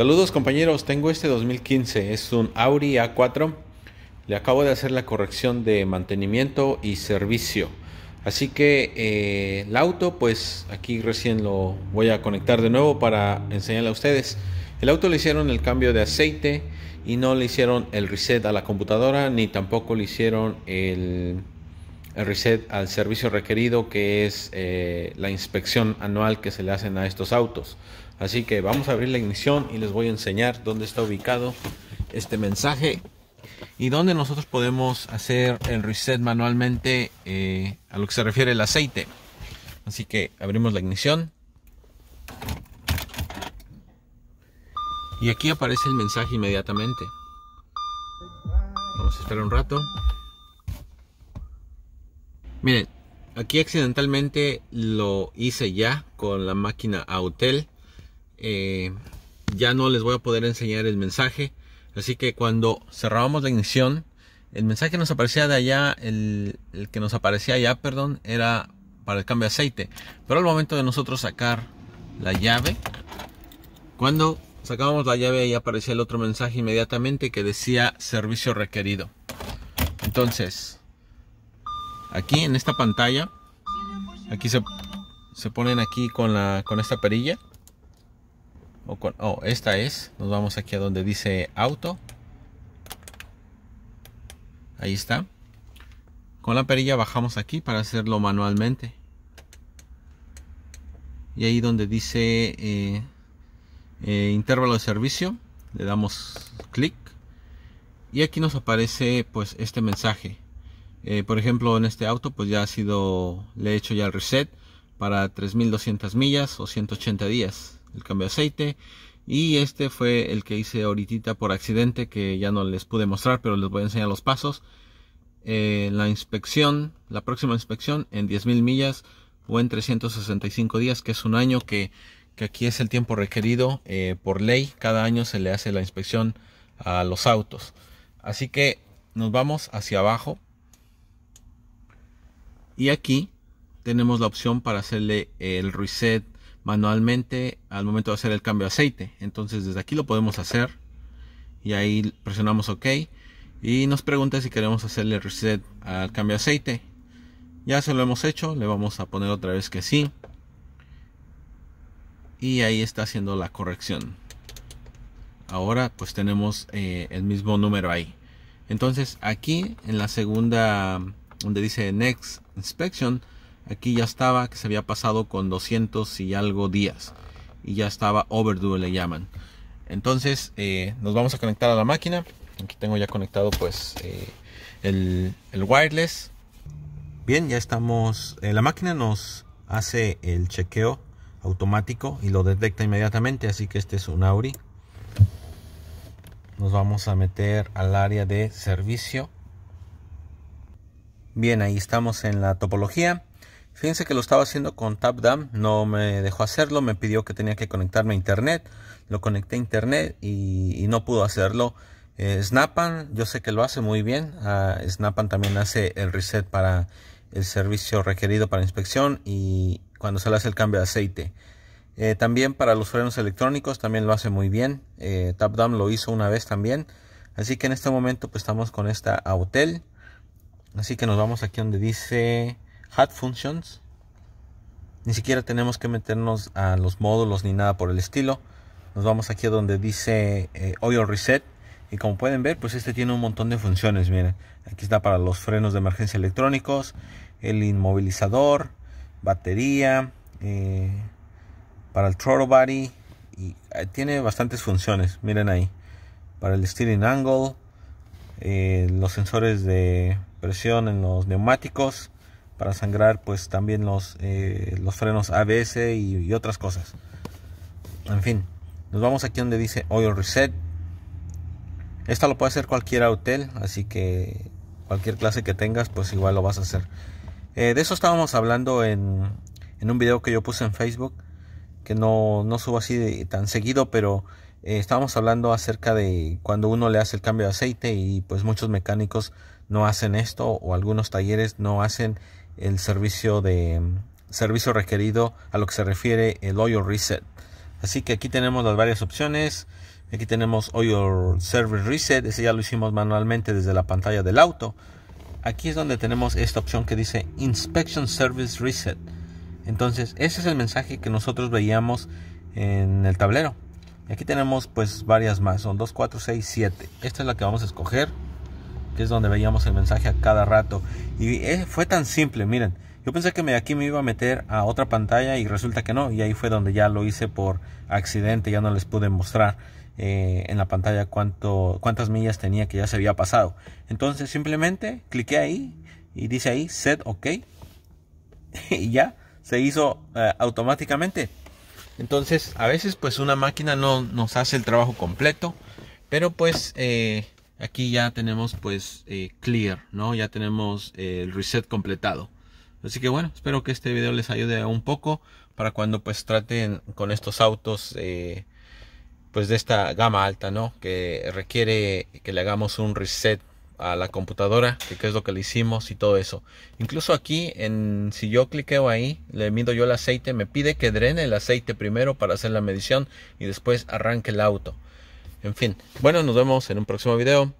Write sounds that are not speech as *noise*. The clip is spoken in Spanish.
Saludos compañeros, tengo este 2015, es un Audi A4. Le acabo de hacer la corrección de mantenimiento y servicio. Así que eh, el auto, pues aquí recién lo voy a conectar de nuevo para enseñarle a ustedes. El auto le hicieron el cambio de aceite y no le hicieron el reset a la computadora ni tampoco le hicieron el, reset al servicio requerido que es eh, la inspección anual que se le hacen a estos autos. Así que vamos a abrir la ignición y les voy a enseñar dónde está ubicado este mensaje y dónde nosotros podemos hacer el reset manualmente eh, a lo que se refiere el aceite. Así que abrimos la ignición. Y aquí aparece el mensaje inmediatamente. Vamos a esperar un rato. Miren, aquí accidentalmente lo hice ya con la máquina Autel eh, ya no les voy a poder enseñar el mensaje. Así que cuando cerrábamos la ignición, el mensaje que nos aparecía de allá, el, que nos aparecía allá, perdón, era para el cambio de aceite. Pero al momento de nosotros sacar la llave, cuando sacábamos la llave ahí aparecía el otro mensaje inmediatamente que decía servicio requerido. Entonces, aquí en esta pantalla, aquí se, se ponen aquí con, la, con esta perilla oh, esta es. Nos vamos aquí a donde dice auto. Ahí está. Con la perilla bajamos aquí para hacerlo manualmente. Y ahí donde dice eh, eh, intervalo de servicio, le damos clic. Y aquí nos aparece pues este mensaje. Eh, por ejemplo, en este auto pues ya ha sido, le he hecho ya el reset para 3200 millas o 180 días el cambio de aceite. Y este fue el que hice ahorita por accidente que ya no les pude mostrar, pero les voy a enseñar los pasos. Eh, la inspección, la próxima inspección en 10.000 millas o en 365 días, que es un año que, aquí es el tiempo requerido eh, por ley. Cada año se le hace la inspección a los autos. Así que nos vamos hacia abajo. Y aquí tenemos la opción para hacerle el reset manualmente al momento de hacer el cambio de aceite. Entonces desde aquí lo podemos hacer y ahí presionamos OK y nos pregunta si queremos hacerle reset al cambio de aceite. Ya se lo hemos hecho, le vamos a poner otra vez que sí. Y ahí está haciendo la corrección. Ahora pues tenemos eh, el mismo número ahí. Entonces aquí en la segunda donde dice Next Inspection Aquí ya estaba, que se había pasado con 200 y algo días. Y ya estaba overdue, le llaman. Entonces eh, nos vamos a conectar a la máquina. Aquí tengo ya conectado pues eh, el, wireless. Bien, ya estamos. Eh, la máquina nos hace el chequeo automático y lo detecta inmediatamente. Así que este es un Auri. Nos vamos a meter al área de servicio. Bien, ahí estamos en la topología. Fíjense que lo estaba haciendo con TapDam, no me dejó hacerlo, me pidió que tenía que conectarme a internet, lo conecté a internet y, no pudo hacerlo. Snappan, eh, Snapan, yo sé que lo hace muy bien, snappan ah, Snapan también hace el reset para el servicio requerido para inspección y cuando se le hace el cambio de aceite. Eh, también para los frenos electrónicos también lo hace muy bien, eh, TapDam lo hizo una vez también. Así que en este momento pues estamos con esta Autel, hotel. Así que nos vamos aquí donde dice hat functions. Ni siquiera tenemos que meternos a los módulos ni nada por el estilo. Nos vamos aquí a donde dice eh, oil reset. Y como pueden ver, pues este tiene un montón de funciones. Miren, aquí está para los frenos de emergencia electrónicos, el inmovilizador, batería, eh, para el throttle body. Y eh, tiene bastantes funciones. Miren ahí. Para el steering angle, los sensores de presión en los neumáticos, para sangrar pues también los, eh, los frenos ABS y, otras cosas. En fin, nos vamos aquí donde dice Oil Reset. Esta lo puede hacer cualquier hotel, así que cualquier clase que tengas pues igual lo vas a hacer. Eh, de eso estábamos hablando en, en, un video que yo puse en Facebook, que no, subo así tan seguido, pero eh, estábamos hablando acerca de cuando uno le hace el cambio de aceite y pues muchos mecánicos no hacen esto o algunos talleres no hacen el servicio de mm, servicio requerido a lo que se refiere el OYO Reset. Así que aquí tenemos las varias opciones. Aquí tenemos OYO Service Reset. Ese ya lo hicimos manualmente desde la pantalla del auto. Aquí es donde tenemos esta opción que dice Inspection Service Reset. Entonces, ese es el mensaje que nosotros veíamos en el tablero. Aquí tenemos pues varias más. Son 2, 4, 6, 7. Esta es la que vamos a escoger que es donde veíamos el mensaje a cada rato. Y eh, fue tan simple, miren. Yo pensé que me, aquí me iba a meter a otra pantalla y resulta que no. Y ahí fue donde ya lo hice por accidente, ya no les pude mostrar eh, en la pantalla cuánto, cuántas millas tenía que ya se había pasado. Entonces simplemente cliqué ahí y dice ahí set OK. *laughs* y ya se hizo eh, automáticamente. Entonces a veces pues una máquina no nos hace el trabajo completo. Pero pues... Aquí ya tenemos pues eh, clear, ¿no? Ya tenemos eh, el reset completado. Así que bueno, espero que este video les ayude un poco para cuando pues traten con estos autos eh, pues de esta gama alta, ¿no? Que requiere que le hagamos un reset a la computadora, que es lo que le hicimos y todo eso. Incluso aquí, en, si yo cliqueo ahí, le mido yo el aceite, me pide que drene el aceite primero para hacer la medición y después arranque el auto. En fin, bueno, nos vemos en un próximo video.